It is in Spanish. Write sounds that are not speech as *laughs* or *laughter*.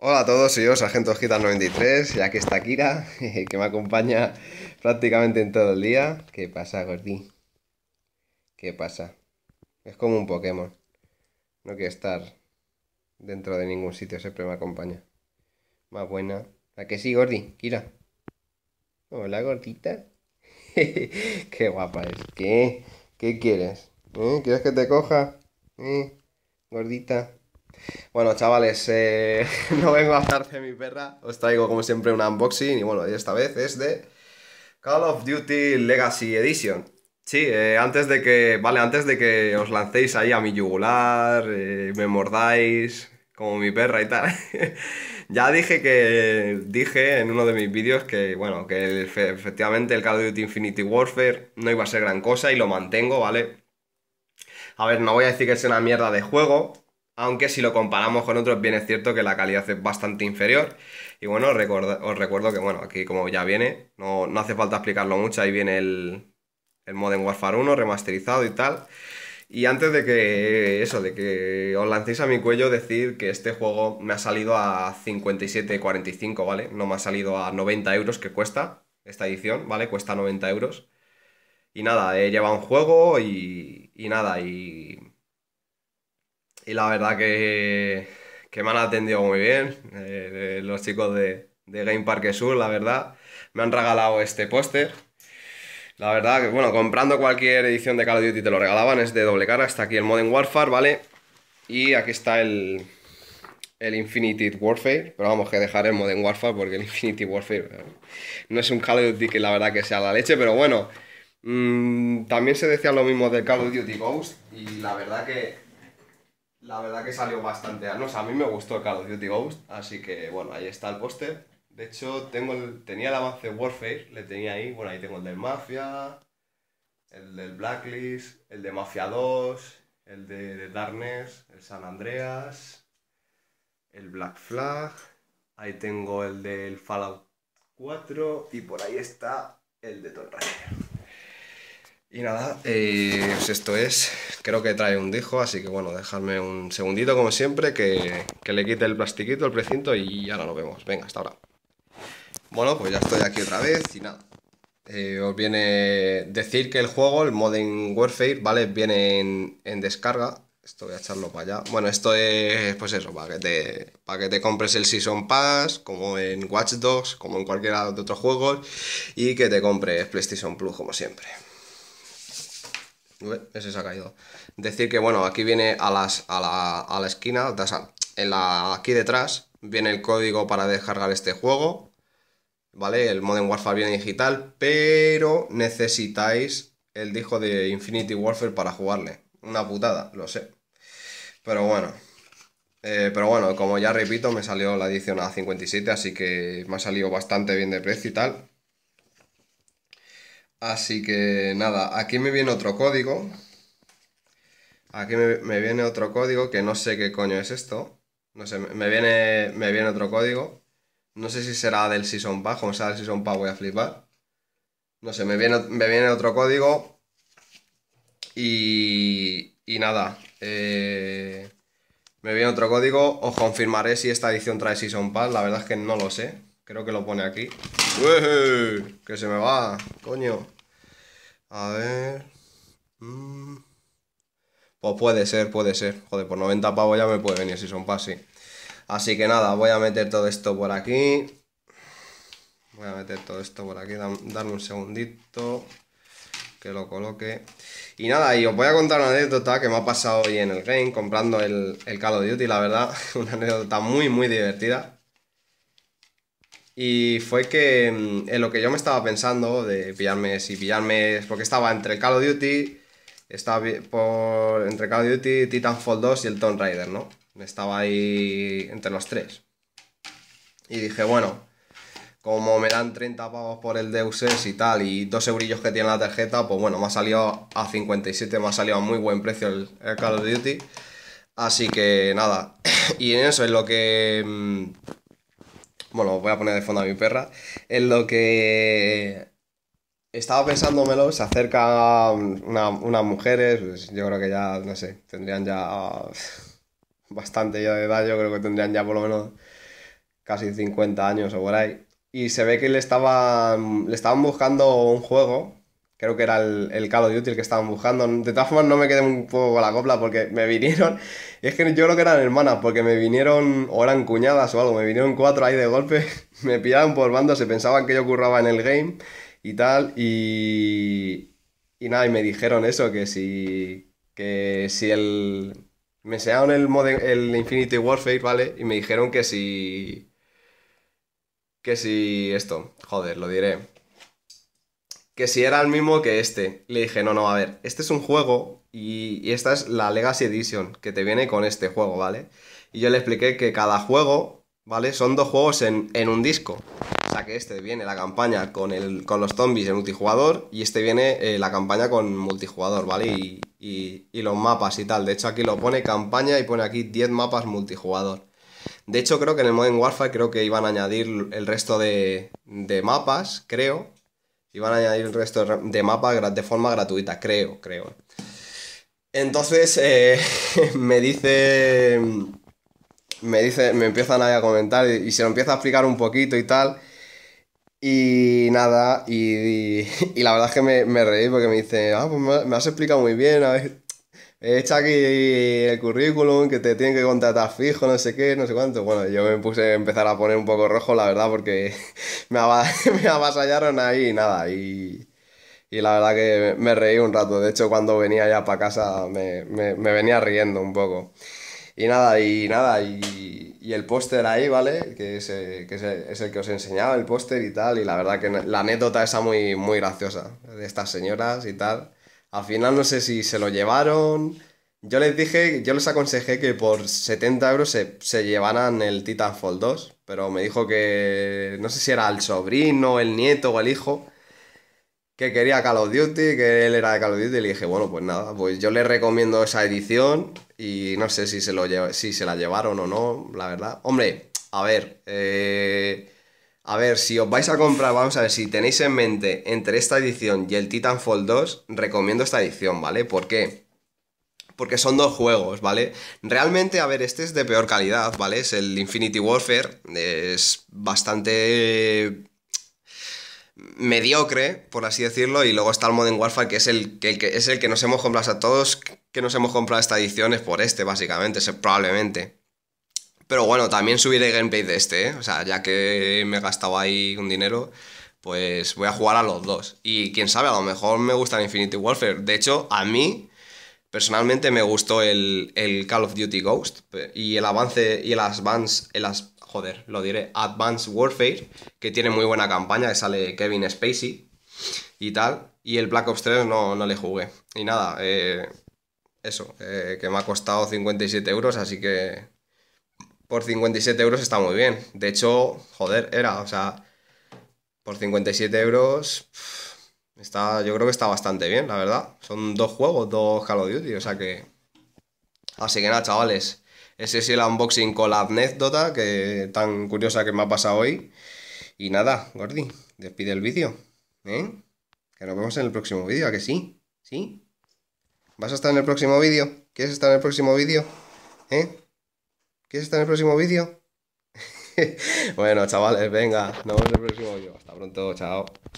Hola a todos, soy yo, Sargento 93, y aquí está Kira, *laughs* que me acompaña prácticamente en todo el día. ¿Qué pasa, Gordi? ¿Qué pasa? Es como un Pokémon. No quiere estar dentro de ningún sitio, siempre me acompaña. Más buena. ¿A que sí, Gordi? Kira. Hola, gordita. *laughs* Qué guapa es. ¿Qué? ¿Qué quieres? ¿Eh? ¿Quieres que te coja? ¿Eh? Gordita. Bueno, chavales, eh, *laughs* no vengo a hablar de mi perra. Os traigo, como siempre, un unboxing. Y bueno, esta vez es de Call of Duty Legacy Edition. Sí, eh, antes de que. Vale, antes de que os lancéis ahí a mi yugular, eh, me mordáis como mi perra y tal. *laughs* ya dije que. Dije en uno de mis vídeos que, bueno, que efectivamente el Call of Duty Infinity Warfare no iba a ser gran cosa y lo mantengo, ¿vale? A ver, no voy a decir que sea una mierda de juego, aunque si lo comparamos con otros bien es cierto que la calidad es bastante inferior. Y bueno, os recuerdo, recuerdo que bueno, aquí como ya viene, no, no hace falta explicarlo mucho, ahí viene el, el Modern Warfare 1 remasterizado y tal. Y antes de que eso, de que os lancéis a mi cuello, decir que este juego me ha salido a 57,45, ¿vale? No me ha salido a 90 euros que cuesta esta edición, ¿vale? Cuesta 90 euros. Y nada, he llevado un juego y, y nada, y y la verdad que, me han atendido muy bien. Eh, los chicos de, Game Park Sur, la verdad, me han regalado este póster. La verdad que, bueno, comprando cualquier edición de Call of Duty te lo regalaban, es de doble cara. Está aquí el Modern Warfare, ¿vale? Y aquí está el, el Infinity Warfare, pero vamos que dejar el Modern Warfare porque el Infinity Warfare eh, no es un Call of Duty que la verdad que sea la leche, pero bueno, mm, también se decía lo mismo del Call of Duty Ghost y la verdad que la verdad que salió bastante... No, a mí me gustó el Call of Duty Ghost, así que bueno, ahí está el póster. De hecho, tengo tenía el avance Warface, le tenía ahí, bueno, ahí tengo el del Mafia, el del Blacklist, el de Mafia 2, el de, de Darkness, el San Andreas, el Black Flag, ahí tengo el del Fallout 4 y por ahí está el de Tomb y nada, eh, pues esto es, creo que trae un dijo, así que bueno, dejadme un segundito como siempre, que, le quite el plastiquito, el precinto y ahora lo vemos. Venga, hasta ahora. Bueno, pues ya estoy aquí otra vez y nada. Eh, os viene decir que el juego, el Modern Warfare, ¿vale? Viene en, descarga. Esto voy a echarlo para allá. Bueno, esto es, pues eso, para que, te, para que te compres el Season Pass, como en Watch Dogs, como en cualquiera de otros juegos, y que te compres PlayStation Plus, como siempre ese se ha caído. Decir que, bueno, aquí viene a, las, a, la, esquina, en la, aquí detrás, viene el código para descargar este juego. ¿Vale? El Modern Warfare viene digital, pero necesitáis el disco de Infinity Warfare para jugarle. Una putada, lo sé. Pero bueno. Eh, pero bueno, como ya repito, me salió la edición a 57, así que me ha salido bastante bien de precio y tal. Así que nada, aquí me viene otro código. Aquí me, viene otro código que no sé qué coño es esto. No sé, me viene, me viene otro código. No sé si será del Season Pass, como sea del Season Pass voy a flipar. No sé, me viene, me viene otro código. Y, y nada, eh, me viene otro código. Os confirmaré si esta edición trae Season Pass. La verdad es que no lo sé. Creo que lo pone aquí. Que se me va, coño. A ver... Mm. Pues puede ser, puede ser. Joder, por 90 pavos ya me puede venir si son pasi. Así que nada, voy a meter todo esto por aquí. Voy a meter todo esto por aquí. Darme un segundito que lo coloque. Y nada, y os voy a contar una anécdota que me ha pasado hoy en el game comprando el, el Call of Duty, la verdad. *laughs* Una anécdota muy, muy divertida. Y fue que mm, en lo que yo me estaba pensando de pillarme, si pillarme, porque estaba entre el Call of Duty, estaba por, entre Call of Duty, Titanfall 2 y el Tomb Raider, ¿no? Estaba ahí entre los tres. Y dije, bueno, como me dan 30 pavos por el Deus Ex y tal, y dos eurillos que tiene la tarjeta, pues bueno, me ha salido a 57, me ha salido a muy buen precio el, Call of Duty. Así que nada, *coughs* y en eso es lo que... Mm, bueno, voy a poner de fondo a mi perra, en lo que estaba pensándomelo, se acerca unas mujeres, pues, yo creo que ya, no sé, tendrían ya *laughs* bastante ya de edad, yo creo que tendrían ya por lo menos casi 50 años o por ahí. Y se ve que le estaban, le estaban buscando un juego Creo que era el, el de útil que estaban buscando. De todas formas, no me quedé un poco con la copla porque me vinieron. *laughs* es que yo creo que eran hermanas, porque me vinieron, o eran cuñadas o algo, me vinieron cuatro ahí de golpe. *laughs* me pillaron por bando, se pensaban que yo curraba en el game y tal. Y. Y nada, y me dijeron eso, que si. Que si el. Me enseñaron el, el Infinity Warfare, ¿vale? Y me dijeron que si. Que si. Esto, joder, lo diré que si era el mismo que este. Le dije, no, no, a ver, este es un juego y, esta es la Legacy Edition que te viene con este juego, ¿vale? Y yo le expliqué que cada juego, ¿vale? Son dos juegos en, un disco. O sea que este viene la campaña con, el, con los zombies en multijugador y este viene eh, la campaña con multijugador, ¿vale? Y, los mapas y tal. De hecho aquí lo pone campaña y pone aquí 10 mapas multijugador. De hecho creo que en el Modern Warfare creo que iban a añadir el resto de, de mapas, creo. Y van a añadir el resto de mapas de forma gratuita, creo, creo. Entonces eh, *laughs* me dice. Me dice. Me empiezan a comentar y, se lo empieza a explicar un poquito y tal. Y nada, y, *laughs* la verdad es que me, reí porque me dice, ah, pues me, me has explicado muy bien, a ver, echa aquí el currículum, que te tienen que contratar fijo, no sé qué, no sé cuánto. Bueno, yo me puse a empezar a poner un poco rojo, la verdad, porque *laughs* *laughs* me, avasallaron ahí y nada. Y, y la verdad que me reí un rato. De hecho, cuando venía ya para casa me, me, venía riendo un poco. Y nada, y nada, y, y el póster ahí, ¿vale? Que, es, eh, que eh, es, el, que os enseñaba, el póster y tal. Y la verdad que la anécdota esa muy, muy graciosa de estas señoras y tal. Al final no sé si se lo llevaron. Yo les dije, yo les aconsejé que por 70 euros se, llevaran el Titanfall 2, pero me dijo que no sé si era el sobrino, el nieto o el hijo, que quería Call of Duty, que él era de Call of Duty, y le dije, bueno, pues nada, pues yo le recomiendo esa edición y no sé si se, lo si se la llevaron o no, la verdad. Hombre, a ver, eh, a ver, si os vais a comprar, vamos a ver, si tenéis en mente entre esta edición y el Titanfall 2, recomiendo esta edición, ¿vale? ¿Por qué? Porque son dos juegos, ¿vale? Realmente, a ver, este es de peor calidad, ¿vale? Es el Infinity Warfare, es bastante mediocre, por así decirlo, y luego está el Modern Warfare, que es el que, es el que nos hemos comprado, o a sea, todos que nos hemos comprado esta edición es por este, básicamente, probablemente. Pero bueno, también subiré gameplay de este, ¿eh? O sea, ya que me he gastado ahí un dinero, pues voy a jugar a los dos. Y quién sabe, a lo mejor me gusta el Infinity Warfare. De hecho, a mí personalmente me gustó el, Call of Duty Ghost y el avance y el advance, el joder, lo diré, Advanced Warfare, que tiene muy buena campaña, que sale Kevin Spacey y tal. Y el Black Ops 3 no, le jugué. Y nada, eh, eso, eh, que me ha costado 57 euros, así que por 57 euros está muy bien. De hecho, joder, era, o sea, por 57 euros está, yo creo que está bastante bien, la verdad. Son dos juegos, dos Call of Duty, o sea que... Así que nada, chavales. Ese es el unboxing con la anécdota que tan curiosa que me ha pasado hoy. Y nada, Gordi, despide el vídeo. ¿eh? Que nos vemos en el próximo vídeo, ¿a que sí? ¿Sí? ¿Vas a estar en el próximo vídeo? ¿Quieres estar en el próximo vídeo? ¿Eh? ¿Quieres estar en el próximo vídeo? *laughs* bueno, chavales, venga, nos vemos en el próximo vídeo. Hasta pronto, chao.